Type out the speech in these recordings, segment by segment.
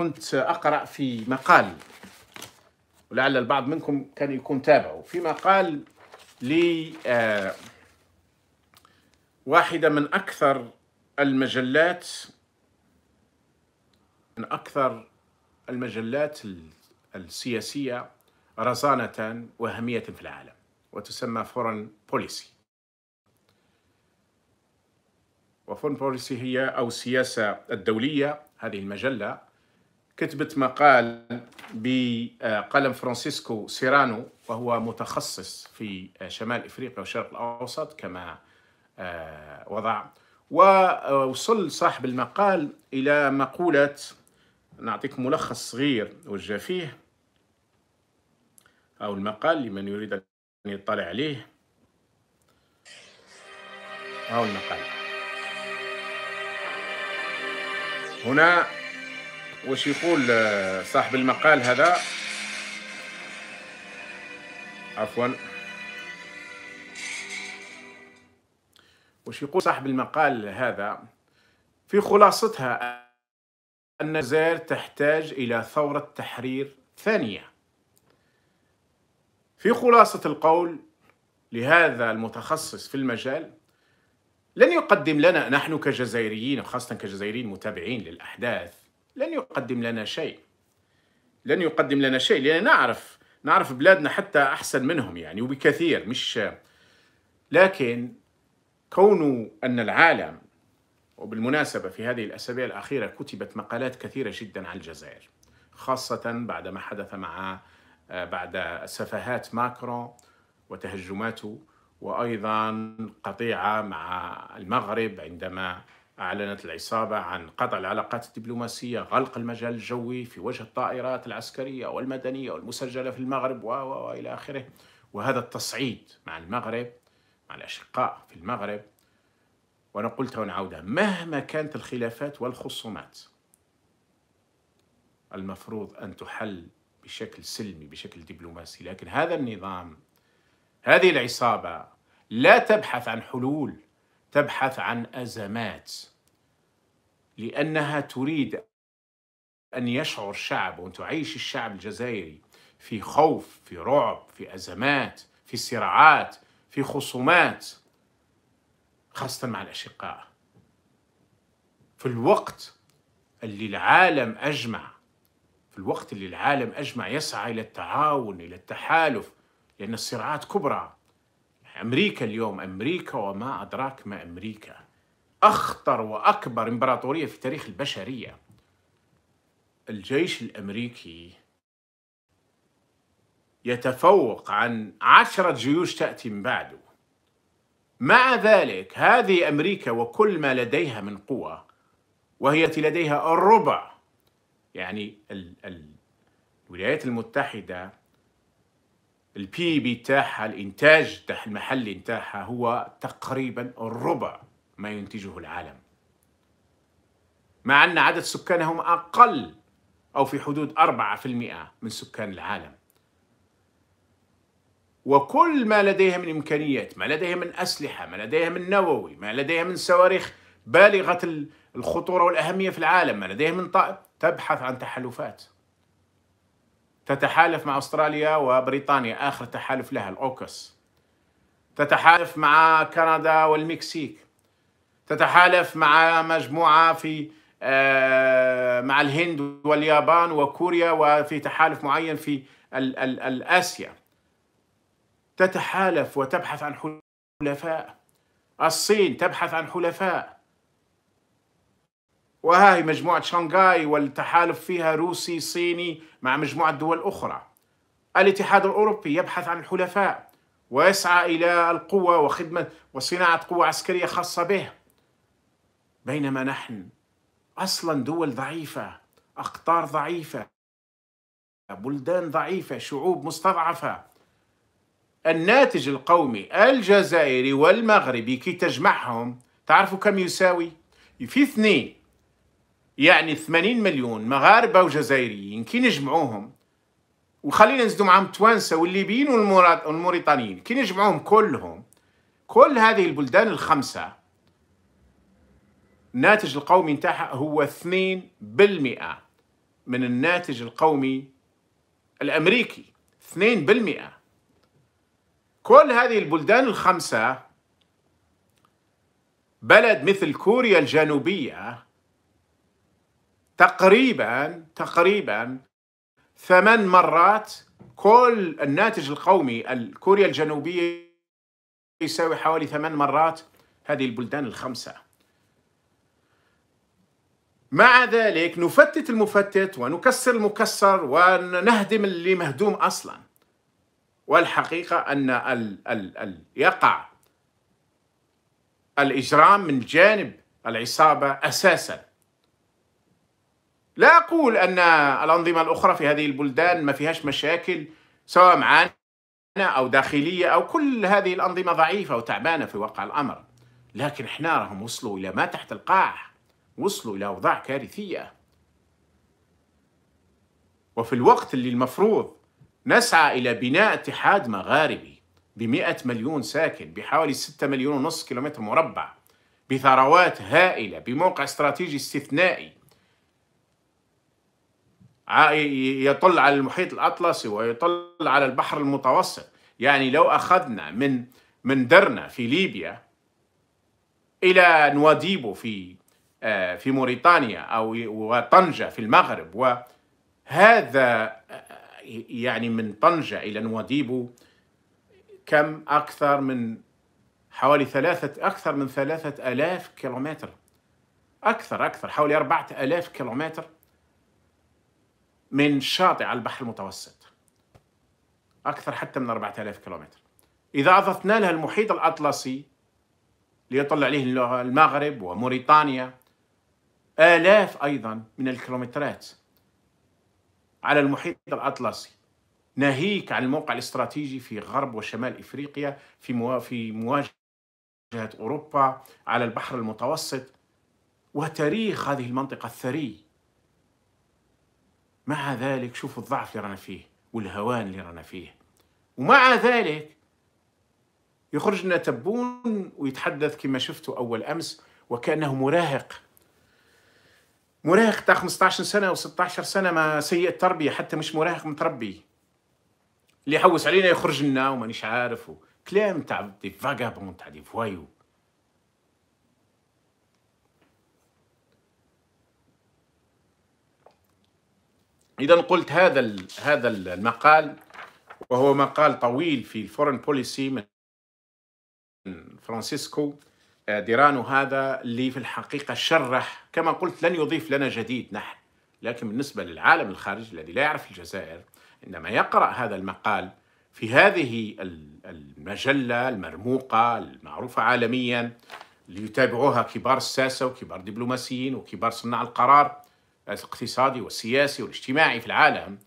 كنت أقرأ في مقال ولعل البعض منكم كان يكون تابعه في مقال ل آه، واحدة من أكثر المجلات من أكثر المجلات السياسية رزانة وأهمية في العالم وتسمى فورن بوليسي وفورن بوليسي هي أو السياسة الدولية هذه المجلة كتبت مقال بقلم فرانسيسكو سيرانو وهو متخصص في شمال افريقيا والشرق الاوسط كما آه، وضع ووصل صاحب المقال الى مقوله نعطيك ملخص صغير وجه فيه او المقال لمن يريد ان يطلع عليه او المقال هنا واش يقول آه، صاحب المقال هذا عفوا واش يقول صاحب المقال هذا في خلاصتها أن الجزائر تحتاج إلى ثورة تحرير ثانية في خلاصة القول لهذا المتخصص في المجال لن يقدم لنا نحن كجزائريين وخاصة كجزائريين متابعين للأحداث لن يقدم لنا شيء لن يقدم لنا شيء لأن نعرف نعرف بلادنا حتى أحسن منهم يعني وبكثير مش لكن كون أن العالم وبالمناسبة في هذه الأسابيع الأخيرة كتبت مقالات كثيرة جدا عن الجزائر خاصة بعد ما حدث مع بعد سفهات ماكرون وتهجماته وأيضا قطيعة مع المغرب عندما أعلنت العصابة عن قطع العلاقات الدبلوماسية غلق المجال الجوي في وجه الطائرات العسكرية والمدنية والمسجلة في المغرب وإلى آخره وهذا التصعيد مع المغرب مع الأشقاء في المغرب وأنا قلت ونعودها مهما كانت الخلافات والخصومات المفروض أن تحل بشكل سلمي بشكل دبلوماسي لكن هذا النظام هذه العصابة لا تبحث عن حلول تبحث عن ازمات لانها تريد ان يشعر الشعب وان تعيش الشعب الجزائري في خوف في رعب في ازمات في صراعات في خصومات خاصه مع الاشقاء في الوقت اللي العالم اجمع في الوقت اللي العالم اجمع يسعى الى التعاون الى التحالف لان الصراعات كبرى أمريكا اليوم أمريكا وما أدراك ما أمريكا أخطر وأكبر إمبراطورية في تاريخ البشرية الجيش الأمريكي يتفوق عن عشرة جيوش تأتي من بعده مع ذلك هذه أمريكا وكل ما لديها من قوة وهي لديها الربع يعني الولايات المتحدة البي بي تاعها الانتاج تاع المحلي تاعها هو تقريبا الربع ما ينتجه العالم مع ان عدد سكانهم اقل او في حدود 4% من سكان العالم وكل ما لديها من امكانيات ما لديها من اسلحه ما لديها من نووي ما لديها من صواريخ بالغه الخطوره والاهميه في العالم ما لديها من طائب تبحث عن تحالفات تتحالف مع أستراليا وبريطانيا آخر تحالف لها الأوكس تتحالف مع كندا والمكسيك تتحالف مع مجموعة في آه، مع الهند واليابان وكوريا وفي تحالف معين في الآسيا تتحالف وتبحث عن حلفاء الصين تبحث عن حلفاء وهاي مجموعة شنغاي والتحالف فيها روسي صيني مع مجموعة دول أخرى الاتحاد الأوروبي يبحث عن الحلفاء ويسعى إلى القوة وخدمة وصناعة قوة عسكرية خاصة به بينما نحن أصلا دول ضعيفة أقطار ضعيفة بلدان ضعيفة شعوب مستضعفة الناتج القومي الجزائري والمغربي كي تجمعهم تعرفوا كم يساوي؟ في اثنين يعني 80 مليون مغاربة وجزائريين كي نجمعوهم وخلينا نزدو معاهم التوانسة والليبيين والموريتانيين كي نجمعوهم كلهم كل هذه البلدان الخمسة الناتج القومي نتاعها هو 2% من الناتج القومي الأمريكي 2% كل هذه البلدان الخمسة بلد مثل كوريا الجنوبية تقريبا تقريبا ثمان مرات كل الناتج القومي الكوريا الجنوبية يساوي حوالي ثمان مرات هذه البلدان الخمسة مع ذلك نفتت المفتت ونكسر المكسر ونهدم اللي مهدوم أصلا والحقيقة أن ال ال الـ يقع الإجرام من جانب العصابة أساساً لا أقول أن الأنظمة الأخرى في هذه البلدان ما فيهاش مشاكل سواء معانا أو داخلية أو كل هذه الأنظمة ضعيفة وتعبانة في واقع الأمر لكن احنا راهم وصلوا إلى ما تحت القاع وصلوا إلى أوضاع كارثية وفي الوقت اللي المفروض نسعى إلى بناء اتحاد مغاربي بمئة مليون ساكن بحوالي ستة مليون ونصف كيلومتر مربع بثروات هائلة بموقع استراتيجي استثنائي يطل على المحيط الأطلسي ويطل على البحر المتوسط يعني لو أخذنا من من درنا في ليبيا إلى نواديبو في آه، في موريتانيا أو وطنجة في المغرب وهذا آه، يعني من طنجة إلى نواديبو كم أكثر من حوالي ثلاثة أكثر من ثلاثة ألاف كيلومتر أكثر أكثر حوالي أربعة ألاف كيلومتر من شاطئ على البحر المتوسط أكثر حتى من 4000 كيلومتر إذا أضفنا لها المحيط الأطلسي ليطلع عليه المغرب وموريتانيا آلاف أيضا من الكيلومترات على المحيط الأطلسي ناهيك عن الموقع الاستراتيجي في غرب وشمال إفريقيا في في مواجهة أوروبا على البحر المتوسط وتاريخ هذه المنطقة الثري مع ذلك شوفوا الضعف اللي رانا فيه والهوان اللي رانا فيه ومع ذلك يخرج لنا تبون ويتحدث كما شفتوا أول أمس وكأنه مراهق مراهق تاع 15 سنة و16 سنة ما سيء التربية حتى مش مراهق متربي اللي يحوس علينا يخرج لنا ومانيش عارف كلام تاع دي فاغابون تاع دي فوايو إذا قلت هذا ال هذا المقال وهو مقال طويل في الفورن بوليسي من فرانسيسكو آه، ديرانو هذا اللي في الحقيقة شرح كما قلت لن يضيف لنا جديد نحن لكن بالنسبة للعالم الخارجي الذي لا يعرف الجزائر عندما يقرأ هذا المقال في هذه المجلة المرموقة المعروفة عالميا ليتابعوها كبار الساسة وكبار الدبلوماسيين وكبار صناع القرار الاقتصادي والسياسي والاجتماعي في العالم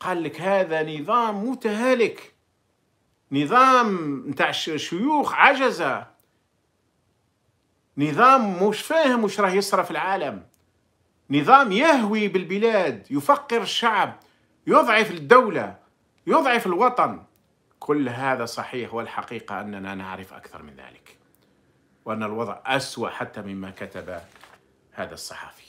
قال لك هذا نظام متهالك نظام نتاع شيوخ عجزة نظام مش فاهم وش راه يصرف العالم نظام يهوي بالبلاد يفقر الشعب يضعف الدولة يضعف الوطن كل هذا صحيح والحقيقة أننا نعرف أكثر من ذلك وأن الوضع أسوأ حتى مما كتب هذا الصحفي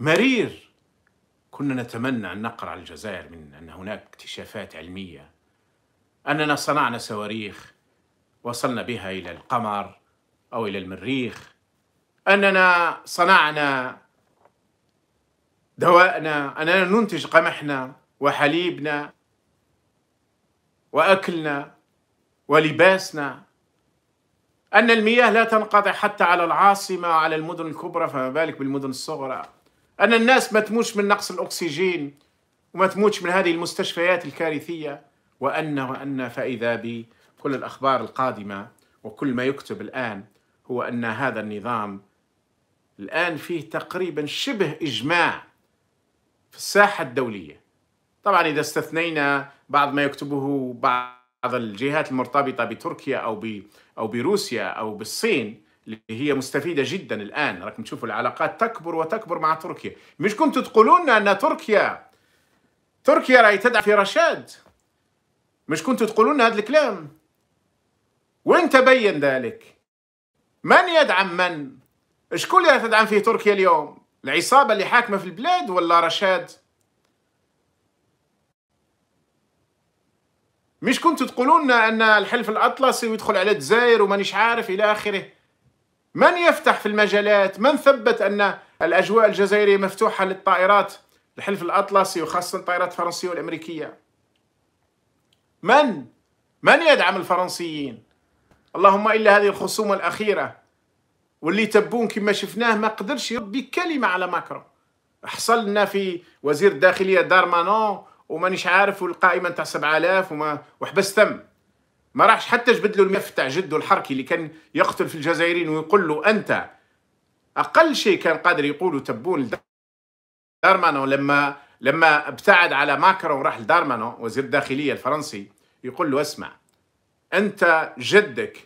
مرير كنا نتمنى أن نقرأ الجزائر من أن هناك اكتشافات علمية أننا صنعنا صواريخ وصلنا بها إلى القمر أو إلى المريخ أننا صنعنا دواءنا أننا ننتج قمحنا وحليبنا وأكلنا ولباسنا أن المياه لا تنقطع حتى على العاصمة وعلى المدن الكبرى فما بالك بالمدن الصغرى أن الناس ما تموتش من نقص الأكسجين وما تموتش من هذه المستشفيات الكارثية وأن وأن فإذا بكل الأخبار القادمة وكل ما يكتب الآن هو أن هذا النظام الآن فيه تقريبا شبه إجماع في الساحة الدولية طبعا إذا استثنينا بعض ما يكتبه بعض الجهات المرتبطة بتركيا أو أو بروسيا أو بالصين اللي هي مستفيده جدا الان راكم تشوفوا العلاقات تكبر وتكبر مع تركيا مش كنتوا تقولون ان تركيا تركيا راهي تدعم في رشاد مش كنتوا تقولون هذا الكلام وين تبين ذلك من يدعم من شكون اللي تدعم فيه تركيا اليوم العصابه اللي حاكمه في البلاد ولا رشاد مش كنتوا تقولون ان الحلف الاطلسي ويدخل على الجزائر ومانيش عارف الى اخره من يفتح في المجالات من ثبت أن الأجواء الجزائرية مفتوحة للطائرات الحلف الأطلسي وخاصة الطائرات الفرنسية والأمريكية من من يدعم الفرنسيين اللهم إلا هذه الخصومة الأخيرة واللي تبون كما شفناه ما قدرش يربي كلمة على ماكرون حصلنا في وزير الداخلية دارمانون ومانيش عارف والقائمة نتاع 7000 وما وحبس ثم ما راحش حتى جبد له الملف تاع جده الحركي اللي كان يقتل في الجزائريين ويقول له انت اقل شيء كان قادر يقوله تبون دارمانو لما لما ابتعد على ماكرون وراح لدارمانو وزير الداخليه الفرنسي يقول له اسمع انت جدك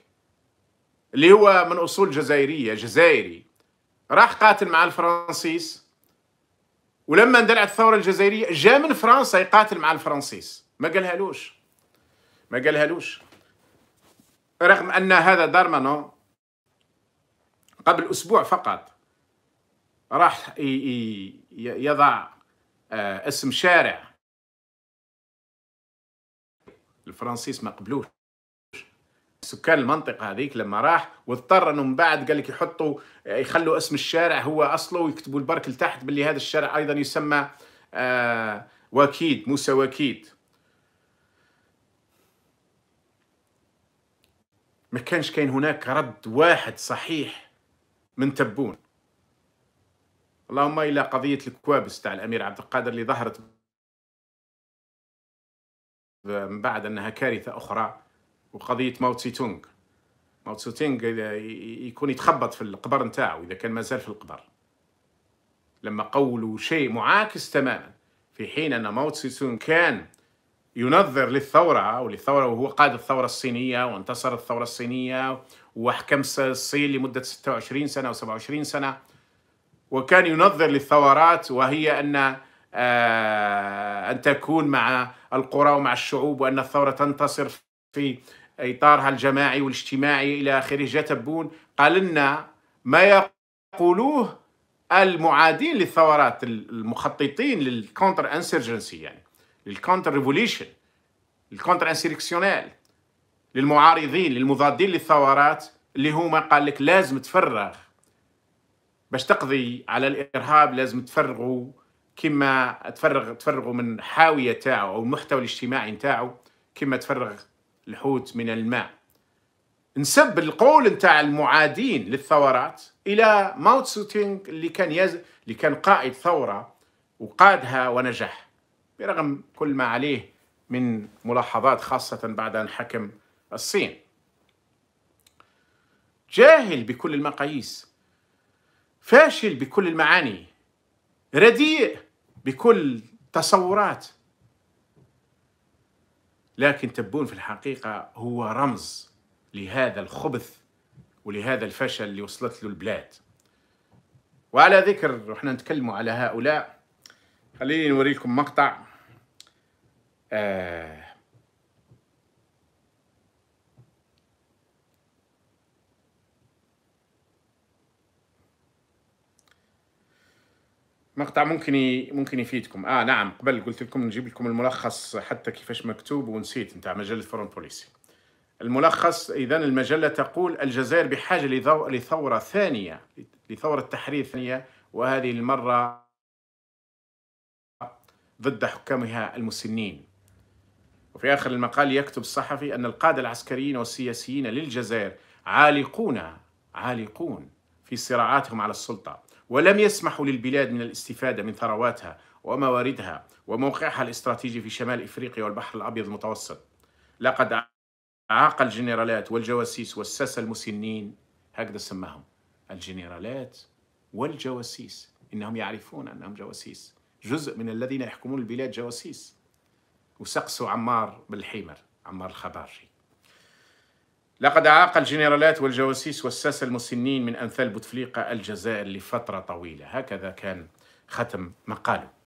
اللي هو من اصول جزائريه جزائري راح قاتل مع الفرنسيس ولما اندلعت الثوره الجزائريه جاء من فرنسا يقاتل مع الفرنسيس ما قالهالوش ما قالهالوش رغم أن هذا دارمانو قبل أسبوع فقط راح يضع آه، اسم شارع الفرنسيس ما قبلوش سكان المنطقة هذيك لما راح واضطر انه من بعد قال لك يحطوا آه، يخلوا اسم الشارع هو اصله ويكتبوا البرك لتحت باللي هذا الشارع ايضا يسمى آه وكيد موسى وكيد ما كانش كاين هناك رد واحد صحيح من تبون اللهم الى قضيه الكوابس تاع الامير عبد القادر اللي ظهرت من بعد انها كارثه اخرى وقضيه ماو تسي تونغ ماو تسي تونغ يكون يتخبط في القبر نتاعو اذا كان مازال في القبر لما قولوا شيء معاكس تماما في حين ان ماو تسي تونغ كان ينظر للثورة وللثورة وهو قاد الثورة الصينية وانتصر الثورة الصينية وأحكم الصين لمدة 26 سنة أو 27 سنة وكان ينظر للثورات وهي أن آه، أن تكون مع القرى ومع الشعوب وأن الثورة تنتصر في إطارها الجماعي والاجتماعي إلى آخره جاء تبون قال لنا ما يقولوه المعادين للثورات المخططين للكونتر انسرجنسي يعني للكونتر ريفوليشن الكونتر انسيركسيونيل للمعارضين للمضادين للثورات اللي هما قال لك لازم تفرغ باش تقضي على الارهاب لازم تفرغوا كما تفرغ تفرغوا من حاويه تاعو او المحتوى الاجتماعي تاعو كما تفرغ الحوت من الماء نسب القول نتاع المعادين للثورات الى ماوتسوتينغ اللي كان يز... اللي كان قائد ثوره وقادها ونجح برغم كل ما عليه من ملاحظات خاصة بعد أن حكم الصين جاهل بكل المقاييس فاشل بكل المعاني رديء بكل تصورات لكن تبون في الحقيقة هو رمز لهذا الخبث ولهذا الفشل اللي وصلت له البلاد وعلى ذكر وإحنا نتكلم على هؤلاء خليني نوريكم مقطع آه. مقطع ممكن ممكن يفيدكم اه نعم قبل قلت لكم نجيب لكم الملخص حتى كيفاش مكتوب ونسيت نتاع مجله فورن بوليسي الملخص اذا المجله تقول الجزائر بحاجه لثوره ثانيه لثوره تحرير ثانيه وهذه المره ضد حكامها المسنين وفي آخر المقال يكتب الصحفي أن القادة العسكريين والسياسيين للجزائر عالقون عالقون في صراعاتهم على السلطة ولم يسمحوا للبلاد من الاستفادة من ثرواتها ومواردها وموقعها الاستراتيجي في شمال إفريقيا والبحر الأبيض المتوسط لقد عاق الجنرالات والجواسيس والساسة المسنين هكذا سماهم الجنرالات والجواسيس إنهم يعرفون أنهم جواسيس جزء من الذين يحكمون البلاد جواسيس وسقسوا عمار بالحمر عمار الخبارجي لقد عاق الجنرالات والجواسيس والساسة المسنين من أمثال بوتفليقة الجزائر لفترة طويلة هكذا كان ختم مقاله